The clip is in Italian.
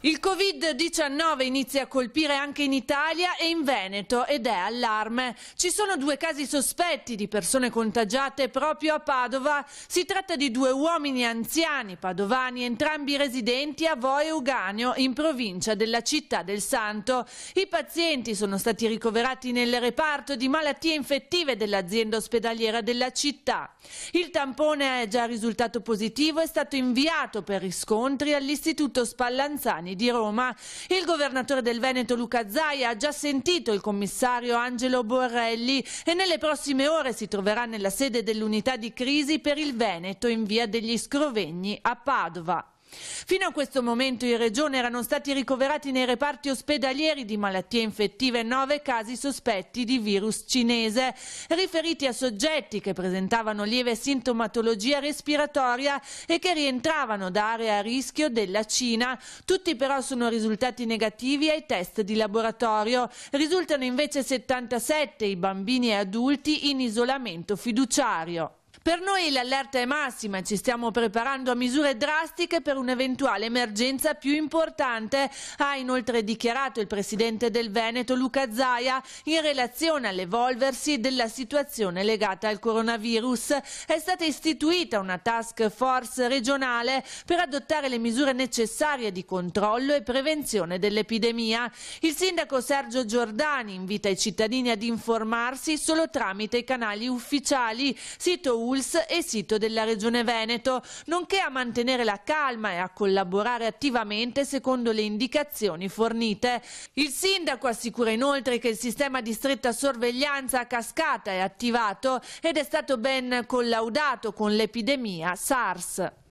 Il Covid-19 inizia a colpire anche in Italia e in Veneto ed è allarme. Ci sono due casi sospetti di persone contagiate proprio a Padova. Si tratta di due uomini anziani padovani, entrambi residenti a Voe Uganio, in provincia della città del Santo. I pazienti sono stati ricoverati nel reparto di malattie infettive dell'azienda ospedaliera della città. Il tampone è già risultato positivo e è stato inviato per riscontri all'Istituto Spallanzani italiani di Roma. Il governatore del Veneto Luca Zaia ha già sentito il commissario Angelo Borrelli e nelle prossime ore si troverà nella sede dell'unità di crisi per il Veneto in via degli Scrovegni a Padova. Fino a questo momento in Regione erano stati ricoverati nei reparti ospedalieri di malattie infettive nove casi sospetti di virus cinese, riferiti a soggetti che presentavano lieve sintomatologia respiratoria e che rientravano da aree a rischio della Cina. Tutti però sono risultati negativi ai test di laboratorio. Risultano invece 77 i bambini e adulti in isolamento fiduciario. Per noi l'allerta è massima, ci stiamo preparando a misure drastiche per un'eventuale emergenza più importante, ha inoltre dichiarato il presidente del Veneto Luca Zaia in relazione all'evolversi della situazione legata al coronavirus. È stata istituita una task force regionale per adottare le misure necessarie di controllo e prevenzione dell'epidemia. Il sindaco Sergio Giordani invita i cittadini ad informarsi solo tramite i canali ufficiali, sito 1 Puls e sito della Regione Veneto, nonché a mantenere la calma e a collaborare attivamente secondo le indicazioni fornite. Il sindaco assicura inoltre che il sistema di stretta sorveglianza a cascata è attivato ed è stato ben collaudato con l'epidemia SARS.